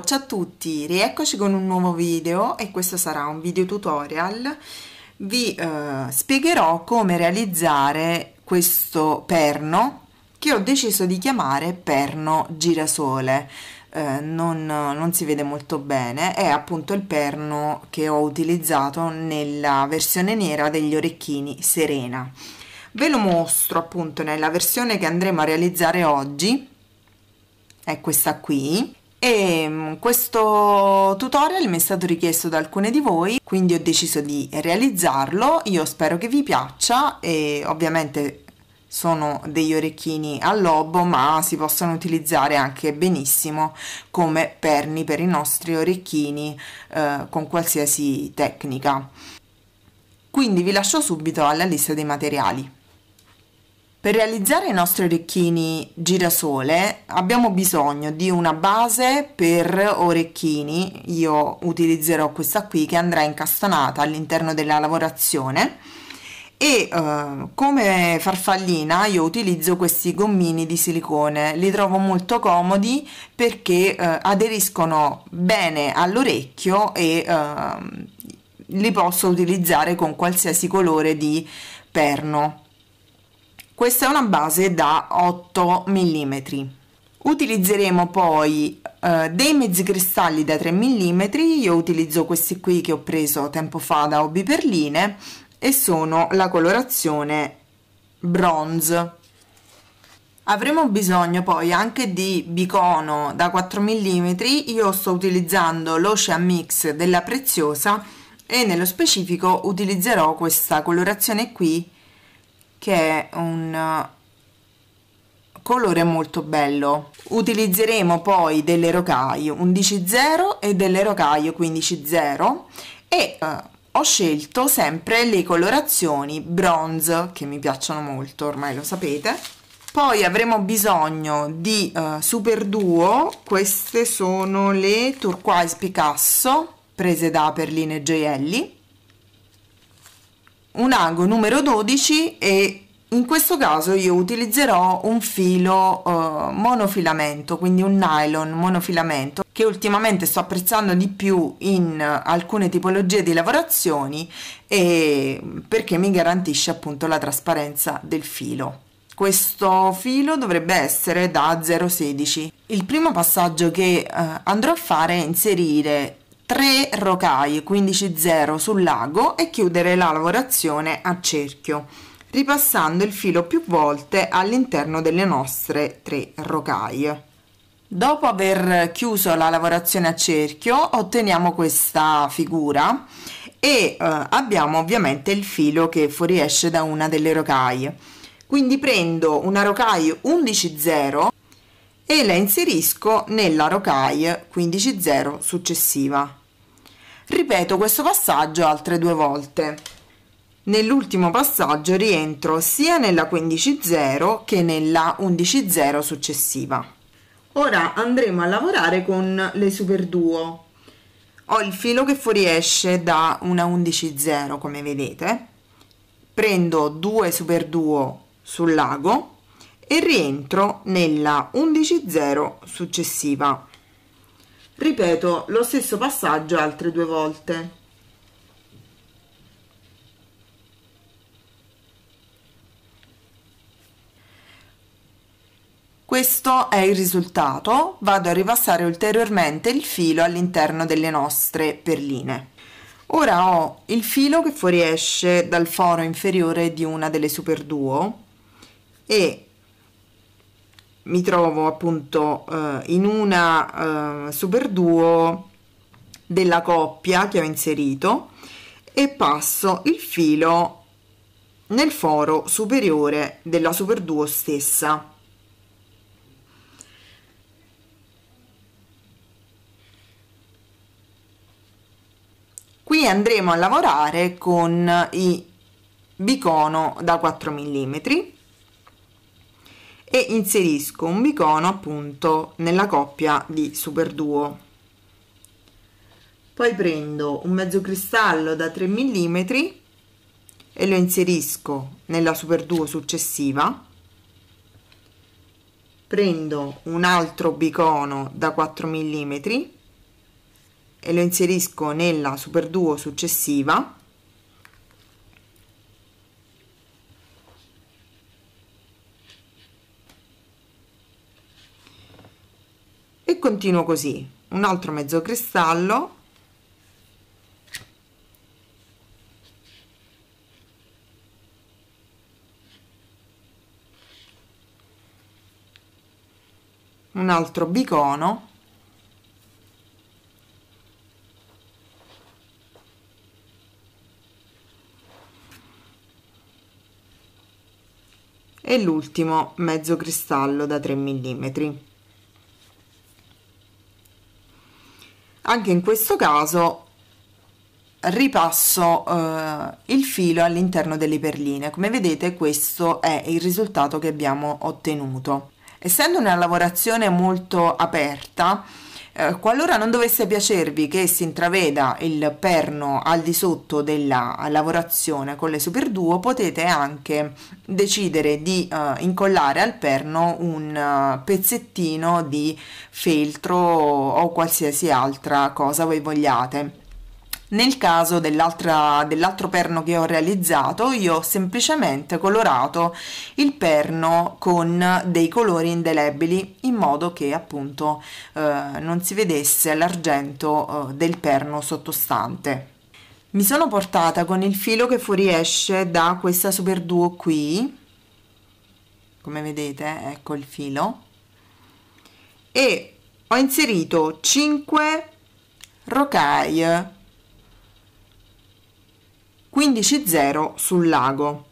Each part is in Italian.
Ciao, a tutti, rieccoci con un nuovo video e questo sarà un video tutorial. Vi eh, spiegherò come realizzare questo perno che ho deciso di chiamare perno girasole. Eh, non, non si vede molto bene, è appunto il perno che ho utilizzato nella versione nera degli orecchini Serena. Ve lo mostro appunto nella versione che andremo a realizzare oggi, è questa qui e ehm, questo tutorial mi è stato richiesto da alcune di voi quindi ho deciso di realizzarlo io spero che vi piaccia e ovviamente sono degli orecchini a lobo ma si possono utilizzare anche benissimo come perni per i nostri orecchini eh, con qualsiasi tecnica quindi vi lascio subito alla lista dei materiali per realizzare i nostri orecchini girasole abbiamo bisogno di una base per orecchini, io utilizzerò questa qui che andrà incastonata all'interno della lavorazione e eh, come farfallina io utilizzo questi gommini di silicone, li trovo molto comodi perché eh, aderiscono bene all'orecchio e eh, li posso utilizzare con qualsiasi colore di perno. Questa è una base da 8 mm. Utilizzeremo poi eh, dei mezzi cristalli da 3 mm, io utilizzo questi qui che ho preso tempo fa da Hobby Perline e sono la colorazione bronze. Avremo bisogno poi anche di bicono da 4 mm, io sto utilizzando l'Ocean Mix della Preziosa e nello specifico utilizzerò questa colorazione qui che è un eh, colore molto bello. Utilizzeremo poi delle rocaio 11.0 e delle rocaio 15.0 e eh, ho scelto sempre le colorazioni bronze che mi piacciono molto, ormai lo sapete. Poi avremo bisogno di eh, Super Duo, queste sono le Turquoise Picasso prese da Perline e Gioielli un ago numero 12 e in questo caso io utilizzerò un filo eh, monofilamento, quindi un nylon monofilamento che ultimamente sto apprezzando di più in alcune tipologie di lavorazioni perché mi garantisce appunto la trasparenza del filo. Questo filo dovrebbe essere da 0,16. Il primo passaggio che eh, andrò a fare è inserire 3 rocaie 15-0 sul lago e chiudere la lavorazione a cerchio ripassando il filo più volte all'interno delle nostre tre rocaie. Dopo aver chiuso la lavorazione a cerchio otteniamo questa figura e eh, abbiamo ovviamente il filo che fuoriesce da una delle rocaie. Quindi prendo una rocaia 11-0 e la inserisco nella rocaia 15-0 successiva ripeto questo passaggio altre due volte nell'ultimo passaggio rientro sia nella 15.0 che nella 11.0 successiva ora andremo a lavorare con le super duo ho il filo che fuoriesce da una 11.0 come vedete prendo 2 super duo sul lago e rientro nella 11.0 successiva ripeto lo stesso passaggio altre due volte Questo è il risultato, vado a ripassare ulteriormente il filo all'interno delle nostre perline. Ora ho il filo che fuoriesce dal foro inferiore di una delle super duo e mi trovo appunto eh, in una eh, super duo della coppia che ho inserito e passo il filo nel foro superiore della super duo stessa qui andremo a lavorare con i bicono da 4 mm e inserisco un bicono appunto nella coppia di super duo poi prendo un mezzo cristallo da 3 mm e lo inserisco nella super duo successiva prendo un altro bicono da 4 mm e lo inserisco nella super duo successiva e continuo così un altro mezzo cristallo un altro bicono e l'ultimo mezzo cristallo da 3 mm anche in questo caso ripasso eh, il filo all'interno delle perline come vedete questo è il risultato che abbiamo ottenuto essendo una lavorazione molto aperta eh, qualora non dovesse piacervi che si intraveda il perno al di sotto della lavorazione con le Super Duo, potete anche decidere di eh, incollare al perno un uh, pezzettino di feltro o qualsiasi altra cosa voi vogliate nel caso dell'altro perno che ho realizzato io ho semplicemente colorato il perno con dei colori indelebili in modo che appunto eh, non si vedesse l'argento eh, del perno sottostante. Mi sono portata con il filo che fuoriesce da questa super duo qui, come vedete ecco il filo, e ho inserito 5 rocaille 15.0 sul lago.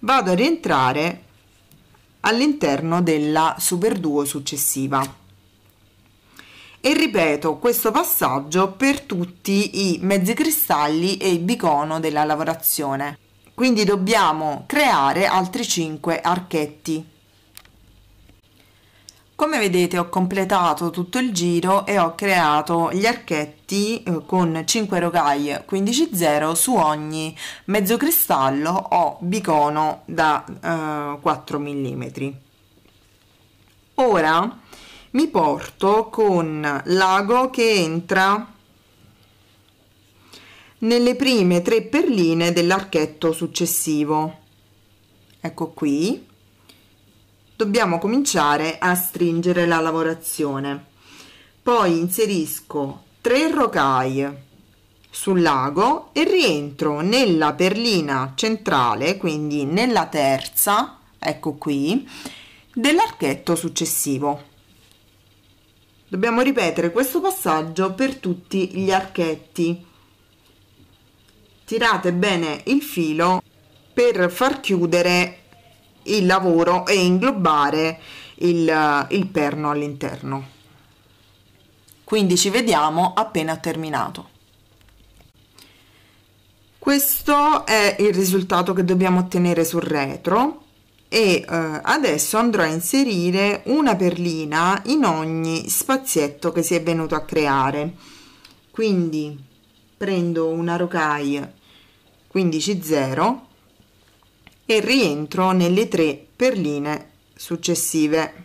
Vado a rientrare all'interno della super duo successiva e ripeto questo passaggio per tutti i mezzi cristalli e il bicono della lavorazione quindi dobbiamo creare altri 5 archetti come vedete ho completato tutto il giro e ho creato gli archetti eh, con 5 rotaie 15-0 su ogni mezzo cristallo o bicono da eh, 4 mm. Ora mi porto con l'ago che entra nelle prime tre perline dell'archetto successivo. Ecco qui dobbiamo cominciare a stringere la lavorazione poi inserisco 3 rocaille sul lago e rientro nella perlina centrale quindi nella terza ecco qui dell'archetto successivo dobbiamo ripetere questo passaggio per tutti gli archetti tirate bene il filo per far chiudere il lavoro e inglobare il, eh, il perno all'interno. Quindi ci vediamo appena terminato. Questo è il risultato che dobbiamo ottenere sul retro e eh, adesso andrò a inserire una perlina in ogni spazietto che si è venuto a creare quindi prendo una rocaille 150 0 e rientro nelle tre perline successive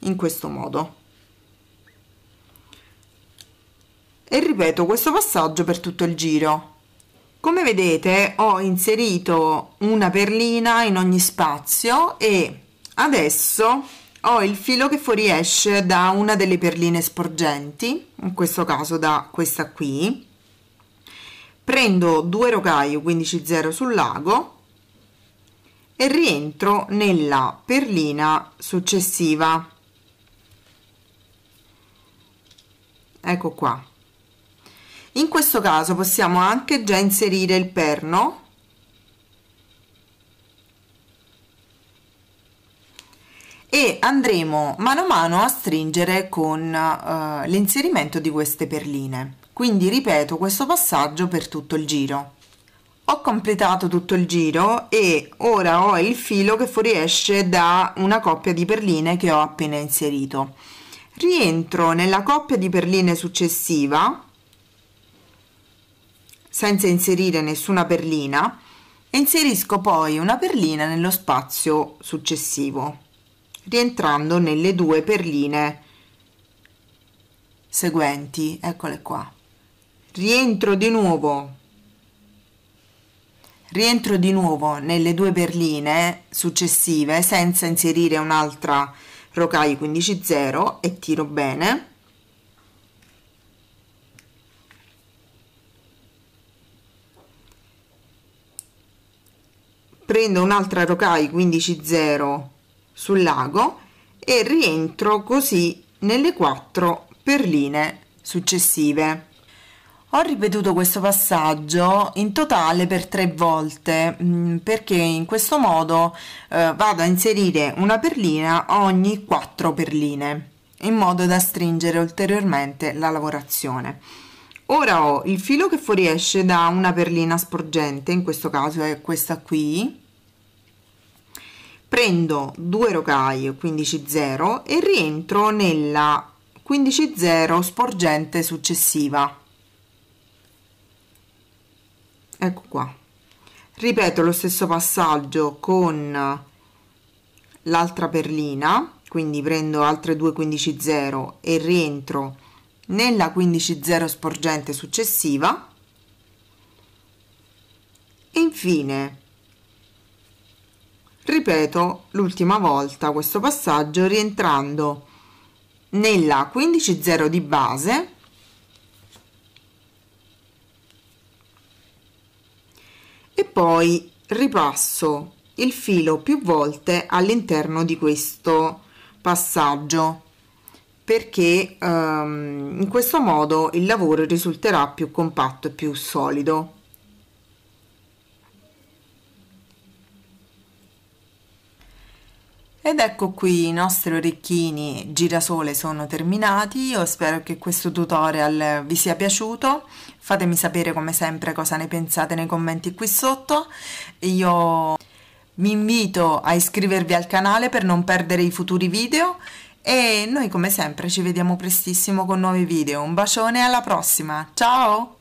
in questo modo e ripeto questo passaggio per tutto il giro come vedete ho inserito una perlina in ogni spazio e adesso ho il filo che fuoriesce da una delle perline sporgenti in questo caso da questa qui prendo due rocaio 15 0 sul lago e rientro nella perlina successiva ecco qua in questo caso possiamo anche già inserire il perno e andremo mano a mano a stringere con uh, l'inserimento di queste perline quindi ripeto questo passaggio per tutto il giro ho completato tutto il giro e ora ho il filo che fuoriesce da una coppia di perline che ho appena inserito rientro nella coppia di perline successiva senza inserire nessuna perlina e inserisco poi una perlina nello spazio successivo rientrando nelle due perline seguenti eccole qua rientro di nuovo rientro di nuovo nelle due berline successive senza inserire un'altra rocaille 15 0 e tiro bene prendo un'altra rocaille 15 0 sul lago e rientro così nelle quattro perline successive ho ripetuto questo passaggio in totale per tre volte mm, perché in questo modo eh, vado a inserire una perlina ogni quattro perline in modo da stringere ulteriormente la lavorazione. Ora ho il filo che fuoriesce da una perlina sporgente, in questo caso è questa qui, prendo due rocaie 15-0 e rientro nella 15-0 sporgente successiva ecco qua ripeto lo stesso passaggio con l'altra perlina quindi prendo altre due 15.0 e rientro nella 15.0 sporgente successiva e infine ripeto l'ultima volta questo passaggio rientrando nella 15.0 di base e poi ripasso il filo più volte all'interno di questo passaggio perché um, in questo modo il lavoro risulterà più compatto e più solido Ed ecco qui i nostri orecchini girasole sono terminati, io spero che questo tutorial vi sia piaciuto, fatemi sapere come sempre cosa ne pensate nei commenti qui sotto, io vi invito a iscrivervi al canale per non perdere i futuri video e noi come sempre ci vediamo prestissimo con nuovi video, un bacione alla prossima, ciao!